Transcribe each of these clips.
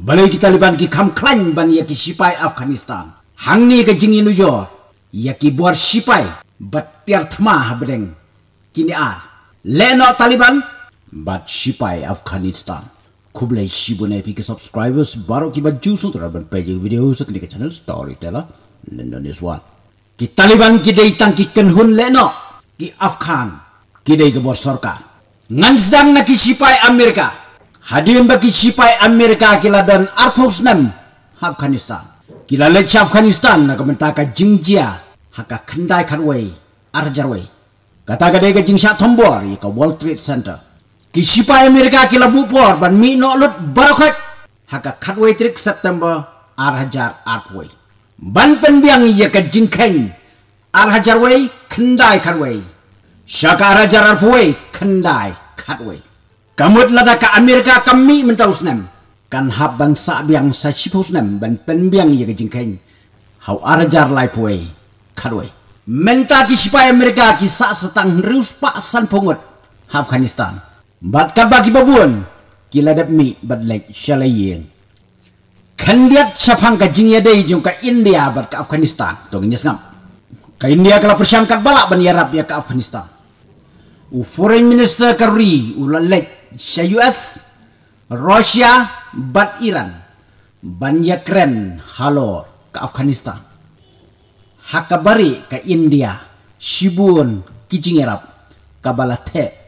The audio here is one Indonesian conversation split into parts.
balai kita taliban ki kam klan ban ya sipai afghanistan hangni ni jingi nujo ya ki buar sipai bat tiar thma bedeng kini ar leno taliban bat sipai afghanistan kublai shibune epi ke subscribers baru ki baju sutra ban pejik video sa kini channel storyteller Indonesia one ki taliban ki dei tang ki kenhun leno ki afghan ki dei ke buar sorka. ngan sedang na ki sipai amerika hadim bagi sipai Amerika kila dan arpus nem Afghanistan. Kila lech Afghanistan na ka jingjia haka kendai karway, arjarwei. Kata ka dega jingsha tombor ika Wall Street Center. Kisipai Amerika kila bupor ban mi no lut barokat haka trik September arhajar arwei. Ban penbiang iya ka jingkeng arhajar kendai kan Shaka arhajar arwei kendai katwei. Kamut lada ka Amerika kami mentau snem. Kan hab bangsa biang sa sipu snem ban pen biang ye kain. Hau arjar lai puai Karwe. Menta ki sipai Amerika ki sa setang rius pak san pungut. Afghanistan. Bat ka bagi babuan. Ki ladap mi bat lek Kan Kendiat sapang ka jingya dei jung India bat ka Afghanistan. Tong ngam. Ka India kala persyangkat balak ban yarap ya ka Afghanistan. U Foreign Minister Kari ulalek US, Russia, bat Iran. Ban Yakren halor ke Afghanistan. Hakabari ke India, Shibun Kijing Kijingerap, Kabalate,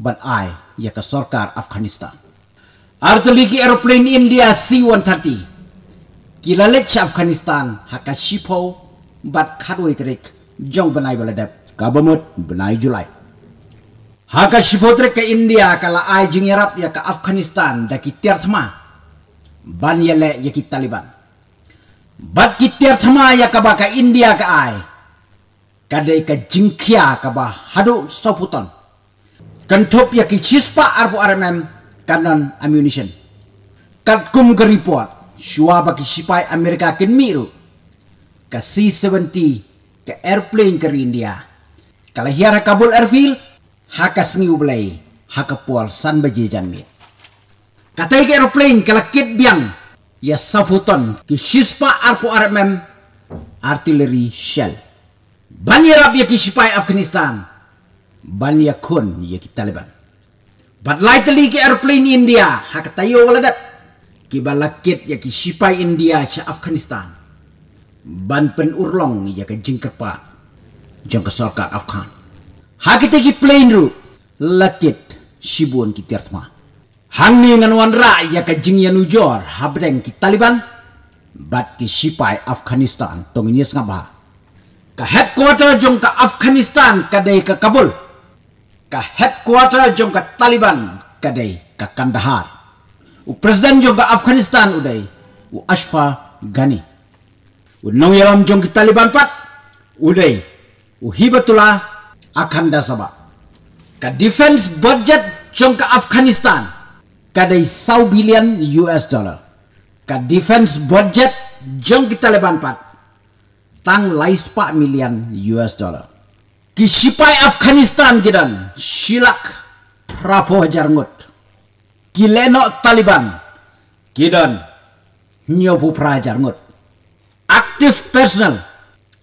bat ai ya ke sorkar Afghanistan. Artiliki aeroplane India C-130 kilalet cha Afghanistan haka shipo bat kadwe jong benai baladep kabamut benai Julai. Haka shipotre ke India kala ajing Arab ya ke Afghanistan ki tiartma ban yele ya, ya ki Taliban. Bat ki tiartma ya ka baka India ka ai. Kadai ka jingkia ka bah hadu soputon. Kentop ya ki chispa arpo RMM kanon ammunition. Kat ke report shua ki sipai Amerika ke miru. Ka C-70 ke airplane ke India. Kalau hiara Kabul airfield hakas ni ublay hakapual san baji janmi katai ke aeroplane kala kit biang ya sabuton ki shispa arpo armem artillery shell ban ya rab ya ki shipai afghanistan ban ya kun ya ki taliban but lightly ki aeroplane india hakatayo waladat ki balakit ya ki shipai india cha afghanistan ban pen urlong ya ke jingkerpa jeng ke afghan plain ru lakit shibuan ki tertma ni ngan wan ra ya ka jingya nujor habreng ki taliban bat ki sipai afghanistan tong nyes ngaba ka headquarter jong ka afghanistan kadai ka kabul ka headquarter jong ka taliban kadai ka kandahar u president jong ka afghanistan udai u ashfa gani u nong yalam jong ki taliban pat udai u hibatullah akan saba ka defense budget jonka afghanistan kadai saw billion us dollar ka defense budget jong taliban pat tang laispa million us dollar ki sipai afghanistan gidan silak prapo jarngut ki leno taliban gidan nyobu prajarngut active personal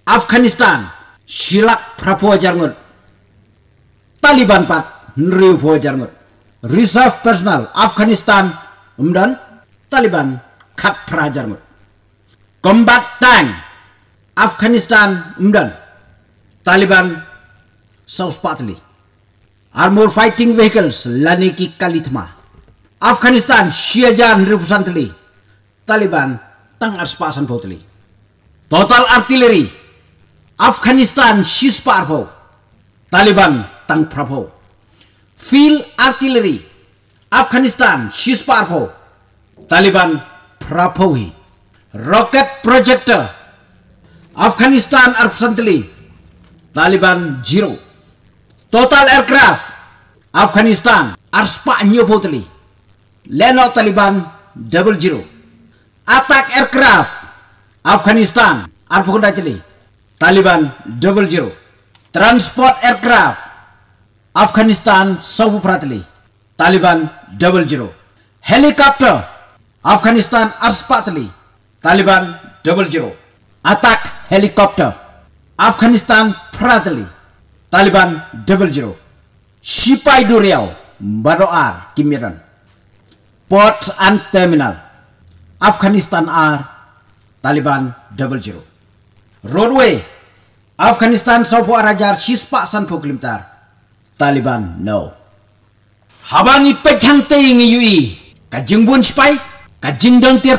afghanistan silak prapo jarngut Taliban pat nriu po jarngot reserve personal Afghanistan umdan Taliban khat prajarngot combat tank Afghanistan umdan Taliban South Patli armor fighting vehicles laniki kalitma Afghanistan shiajan ripusantli Taliban tang arspasan potli total artillery Afghanistan shispar po Taliban tang Prapo, field artillery Afghanistan shispar Taliban prapho rocket projector Afghanistan arpsantli Taliban zero total aircraft Afghanistan arspa nyopotli Leno Taliban double zero attack aircraft Afghanistan arpokondajli Taliban double zero transport aircraft afghanistan sabu pratli taliban double zero helicopter afghanistan arspatli, taliban double zero attack helicopter afghanistan pratli taliban double zero shipai duriau baroar kimiran port and terminal afghanistan R taliban double zero roadway Afghanistan sopo arajar sispa san poklimtar Taliban no. Habangi pechang te ngi yui. Kajing bun spai, kajing don tir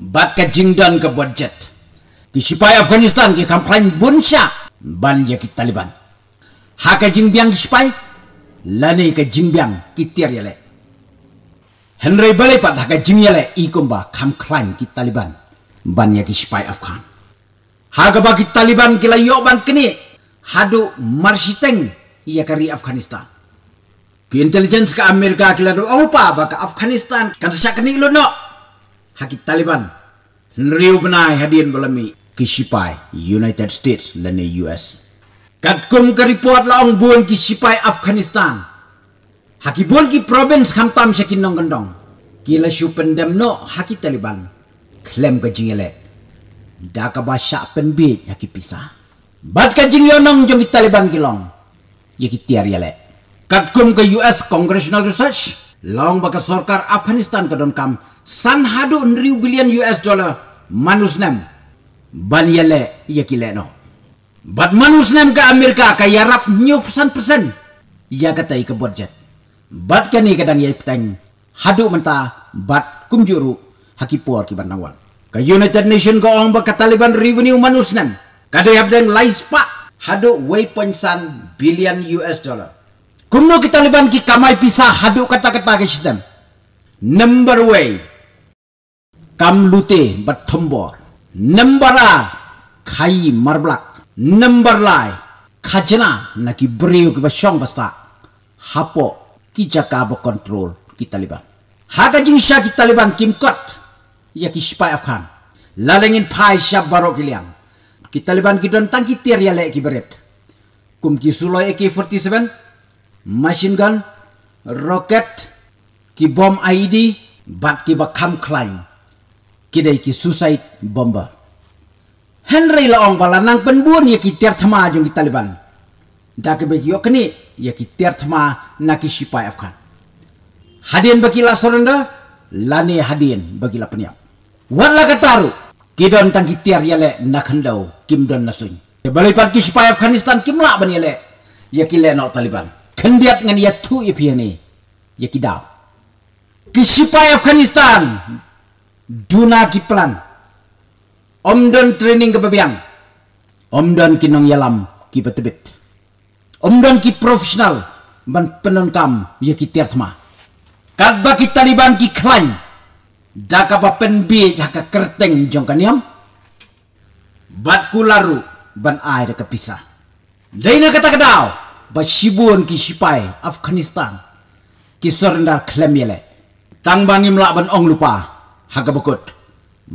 bat kajing don ke budget. di spai Afghanistan ki kamplain bun sha ban ya ki Taliban. Ha kajing biang spai lani kajing biang ki tir yale. Henry balai pat ha kajing yale ikumba kamklain ki Taliban ban ya ki spai Afghan haga bagi Taliban kila yoban kini hadu marshiteng iya kari Afghanistan. Ki intelligence ka Amerika kila do Eropa baka Afghanistan kan kini lo no. Haki Taliban nriu benai hadian balami kisipai United States dan US. Kadkum ka report laong buon kisipai Afghanistan. Haki buon ki province kamtam syakin nong gendong. Kila syupendam no haki Taliban. Klem ke jingele. Daka basya penbit yaki pisah. Bat kajing yonong jong Taliban kilong. Yaki tiar yale. Katkum ke US Congressional Research. Long baka sorkar Afghanistan ke kam. San hadu nriu billion US dollar. Manus nem. Ban yale yaki no. Bat manus nem ke Amerika ke yarap nyup persen. Ya kata ika budget. Bat kani kadang yai petang. Hadu mentah bat kumjuru hakipuar kibar nawal ka United Nation ko ang ka Taliban revenue manusnan kadayap deng laispa hado wayponsan billion US dollar kumno ki Taliban ki kamay pisa hado kata-kata ke sistem number way kam lute bat thombor number a khai marblak number lai khajna naki breu ki basong basta hapo ki jaka kontrol ki Taliban haga jing sya ki Taliban kim kot ia kispai afkan lalengin pai syab barok kiliang kita leban kidon tangki tiar ya lek kum kisulo AK47 machine gun roket ki bom ID e bat ki bakam klein kidai ki suicide bomber Henry laong balanang penbuan ya ki tiar thama jung kita Taliban dak be yo kni ya ki tiar thama na ki sipai afkan hadian bagi la lani hadian bagi la wala kataru kidon tang tiar yale nakhandau kim don nasun. ya balai pat supaya afghanistan kim la ban yale ya kile no taliban Kendiat ngan ya tu ipiani ya kidau ki supaya afghanistan duna ki plan om don training ke bebiang om don kinong yalam ki betebet om don ki profesional ban penon kam ya ki tiar sama kadba ki taliban ki klaim daka bapen bi jaka kerteng jongkaniam bat kularu ban ai da kapisa daina kata kadao ba shibun ki shipai afghanistan ki sorendar klemile tang bangim la ban ong lupa haga bakut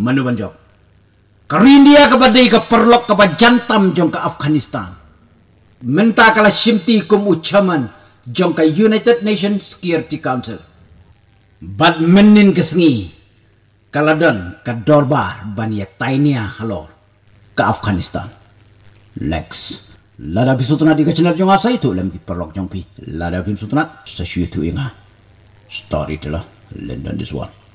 manu banjok kerindia ka badai ka perlok ka jantam ke afghanistan mentakalah kala shimti kum ucaman jongka united nations security council Bat menin kesni. कलाडन का दरबार बनिए Tainia halor ke Afghanistan. Lex. Lada bisutunat di channel jong asa itu lem ki perlok jong pi. Lada bisutunat itu inga. Story lah, London this one.